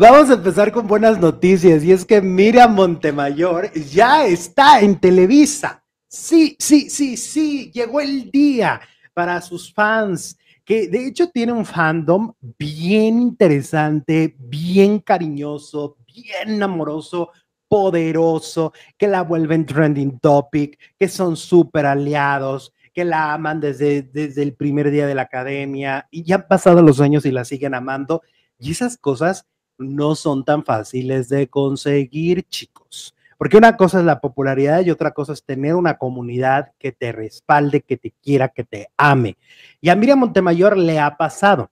Vamos a empezar con buenas noticias y es que Miriam Montemayor ya está en Televisa. Sí, sí, sí, sí, llegó el día para sus fans, que de hecho tiene un fandom bien interesante, bien cariñoso, bien amoroso, poderoso, que la vuelven trending topic, que son súper aliados, que la aman desde, desde el primer día de la academia y ya han pasado los años y la siguen amando. Y esas cosas no son tan fáciles de conseguir, chicos. Porque una cosa es la popularidad y otra cosa es tener una comunidad que te respalde, que te quiera, que te ame. Y a Miriam Montemayor le ha pasado.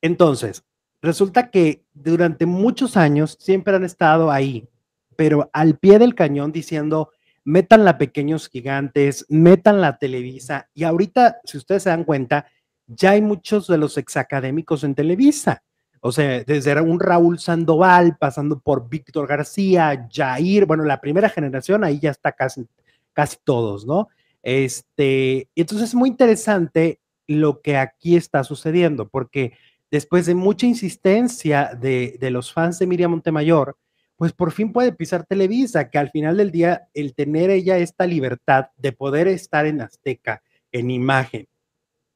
Entonces, resulta que durante muchos años siempre han estado ahí, pero al pie del cañón diciendo, metan la pequeños gigantes, metan la Televisa. Y ahorita, si ustedes se dan cuenta, ya hay muchos de los exacadémicos en Televisa. O sea, desde un Raúl Sandoval, pasando por Víctor García, Jair, bueno, la primera generación, ahí ya está casi, casi todos, ¿no? Este, entonces es muy interesante lo que aquí está sucediendo, porque después de mucha insistencia de, de los fans de Miriam Montemayor, pues por fin puede pisar Televisa, que al final del día el tener ella esta libertad de poder estar en Azteca, en imagen,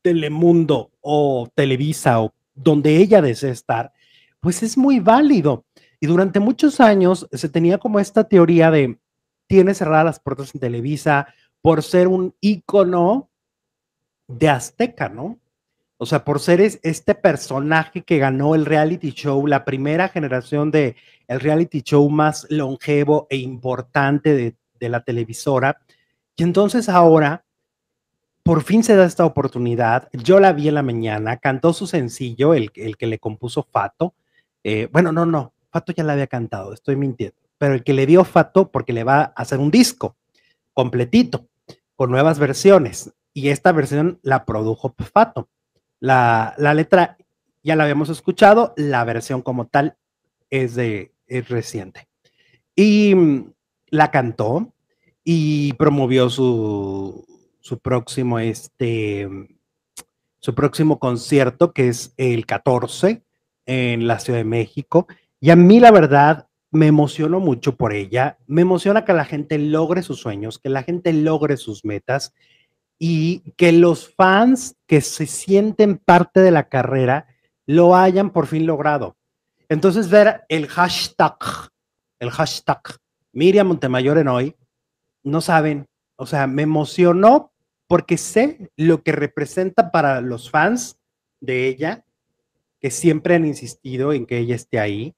Telemundo o Televisa o donde ella desea estar, pues es muy válido. Y durante muchos años se tenía como esta teoría de tiene cerradas las puertas en Televisa por ser un ícono de Azteca, ¿no? O sea, por ser este personaje que ganó el reality show, la primera generación de el reality show más longevo e importante de la televisora. Y entonces ahora por fin se da esta oportunidad. Yo la vi en la mañana, cantó su sencillo, el, que le compuso Fato. Eh, bueno, no, no, Fato ya la había cantado, estoy mintiendo. Pero el que le dio Fato porque le va a hacer un disco completito, con nuevas versiones. Y esta versión la produjo Fato. La, letra ya la habíamos escuchado, la versión como tal es de es reciente. Y mm, la cantó y promovió su, su próximo, este, su próximo concierto, que es el 14 en la Ciudad de México. Y a mí la verdad me emocionó mucho por ella. Me emociona que la gente logre sus sueños, que la gente logre sus metas y que los fans que se sienten parte de la carrera lo hayan por fin logrado. Entonces ver el hashtag, el hashtag Miriam Montemayor en hoy, no saben, o sea, me emocionó porque sé lo que representa para los fans de ella, que siempre han insistido en que ella esté ahí,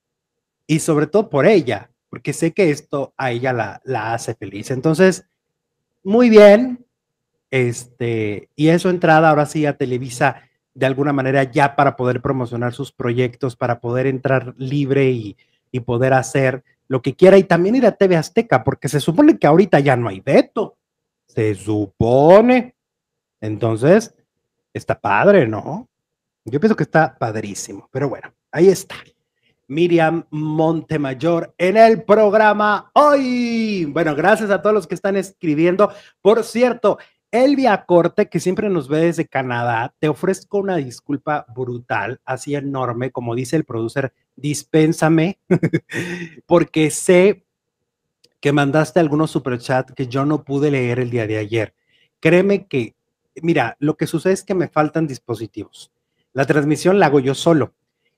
y sobre todo por ella, porque sé que esto a ella la, hace feliz. Entonces, muy bien, este, y eso entrada ahora sí a Televisa de alguna manera ya para poder promocionar sus proyectos, para poder entrar libre y, y poder hacer lo que quiera y también ir a TV Azteca, porque se supone que ahorita ya no hay veto. Se supone. Entonces, está padre, ¿no? Yo pienso que está padrísimo, pero bueno, ahí está. Miriam Montemayor en el programa hoy. Bueno, gracias a todos los que están escribiendo. Por cierto, Elvia Corte, que siempre nos ve desde Canadá, te ofrezco una disculpa brutal, así enorme, como dice el producer, dispénsame, porque sé que mandaste algunos superchats que yo no pude leer el día de ayer. Créeme que, mira, lo que sucede es que me faltan dispositivos. La transmisión la hago yo solo.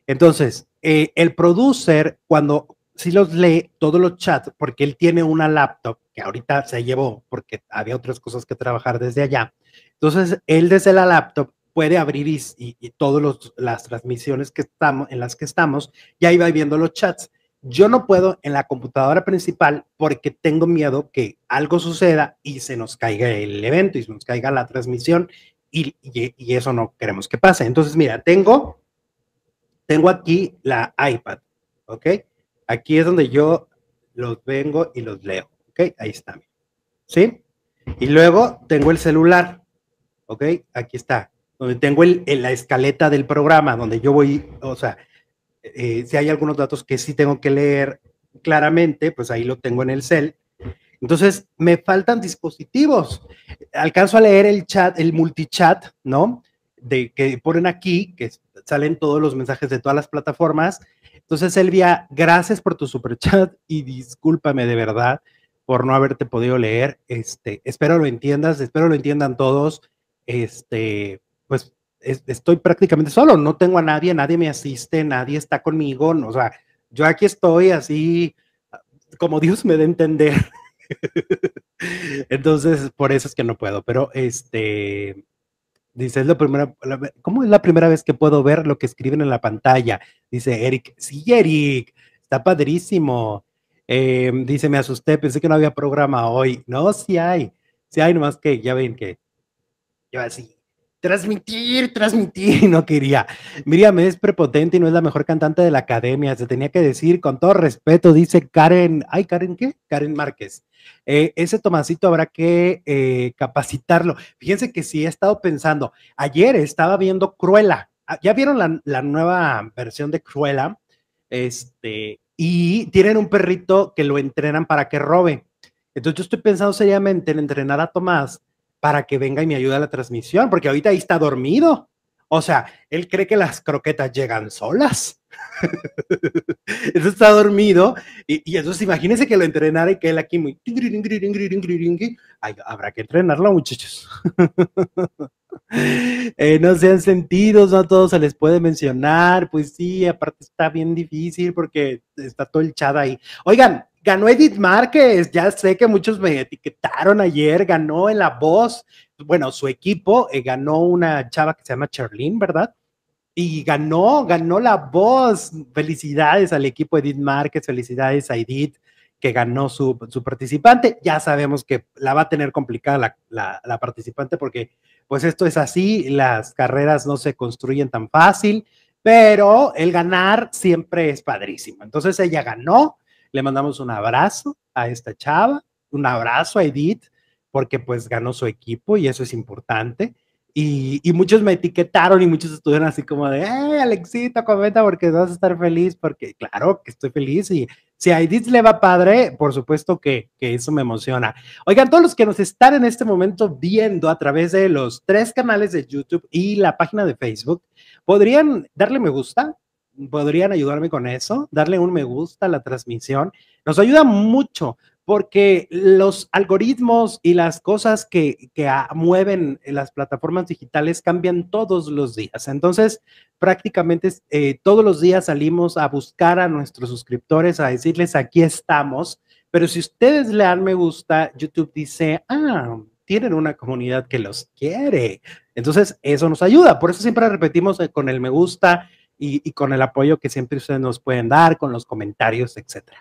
Entonces, eh, el producer, cuando sí los lee todos los chats, porque él tiene una laptop que ahorita se llevó porque había otras cosas que trabajar desde allá. Entonces, él desde la laptop puede abrir y, y, todas las transmisiones que estamos, en las que estamos, ya ahí va viendo los chats. Yo no puedo en la computadora principal porque tengo miedo que algo suceda y se nos caiga el evento y se nos caiga la transmisión y, eso no queremos que pase. Entonces, mira, tengo, tengo aquí la iPad, ¿ok? Aquí es donde yo los vengo y los leo, ¿ok? Ahí está, ¿sí? Y luego tengo el celular, ¿ok? Aquí está, donde tengo el, la escaleta del programa, donde yo voy, o sea, eh, si hay algunos datos que sí tengo que leer claramente, pues ahí lo tengo en el cel. Entonces, me faltan dispositivos. Alcanzo a leer el chat, el multichat, ¿no? De que ponen aquí, que salen todos los mensajes de todas las plataformas. Entonces, Elvia, gracias por tu chat y discúlpame de verdad por no haberte podido leer. Este, espero lo entiendas, espero lo entiendan todos. Este, pues estoy prácticamente solo, no tengo a nadie, nadie me asiste, nadie está conmigo, no, o sea, yo aquí estoy así como Dios me dé a entender. Entonces, por eso es que no puedo, pero este, dice, es la primera, ¿cómo es la primera vez que puedo ver lo que escriben en la pantalla? Dice Eric, sí, Eric, está padrísimo. Em, dice, me asusté, pensé que no había programa hoy. No, sí hay, sí hay, nomás que ya ven que yo así, transmitir, transmitir, no quería. Miriam es prepotente y no es la mejor cantante de la academia, se tenía que decir con todo respeto, dice Karen, ay, Karen, ¿qué? Karen Márquez. Eh, ese Tomasito habrá que eh, capacitarlo. Fíjense que sí he estado pensando, ayer estaba viendo Cruella, ah, ya vieron la, nueva versión de Cruella, este, y tienen un perrito que lo entrenan para que robe. Entonces yo estoy pensando seriamente en entrenar a Tomás para que venga y me ayude a la transmisión, porque ahorita ahí está dormido. O sea, él cree que las croquetas llegan solas. eso está dormido y, y, entonces imagínense que lo entrenara y que él aquí muy... habrá que entrenarlo, muchachos. Eh, no sean sentidos, no a todos se les puede mencionar. Pues sí, aparte está bien difícil porque está todo el chat ahí. Oigan, Ganó Edith Márquez, ya sé que muchos me etiquetaron ayer, ganó en La Voz, bueno, su equipo eh, ganó una chava que se llama Charlene, ¿verdad? Y ganó, ganó La Voz. Felicidades al equipo Edith Márquez, felicidades a Edith que ganó su, participante. Ya sabemos que la va a tener complicada la, la participante porque pues esto es así, las carreras no se construyen tan fácil, pero el ganar siempre es padrísimo. Entonces ella ganó le mandamos un abrazo a esta chava, un abrazo a Edith, porque pues ganó su equipo y eso es importante. Y, muchos me etiquetaron y muchos estuvieron así como de, eh, Alexito, comenta porque vas a estar feliz, porque claro que estoy feliz y si a Edith le va padre, por supuesto que, que, eso me emociona. Oigan, todos los que nos están en este momento viendo a través de los tres canales de YouTube y la página de Facebook, ¿podrían darle me gusta? podrían ayudarme con eso, darle un me gusta a la transmisión. Nos ayuda mucho porque los algoritmos y las cosas que, que ah, mueven las plataformas digitales cambian todos los días. Entonces, prácticamente eh, todos los días salimos a buscar a nuestros suscriptores, a decirles, aquí estamos. Pero si ustedes le dan me gusta, YouTube dice, ah, tienen una comunidad que los quiere. Entonces, eso nos ayuda. Por eso siempre repetimos eh, con el me gusta, y, con el apoyo que siempre ustedes nos pueden dar, con los comentarios, etcétera.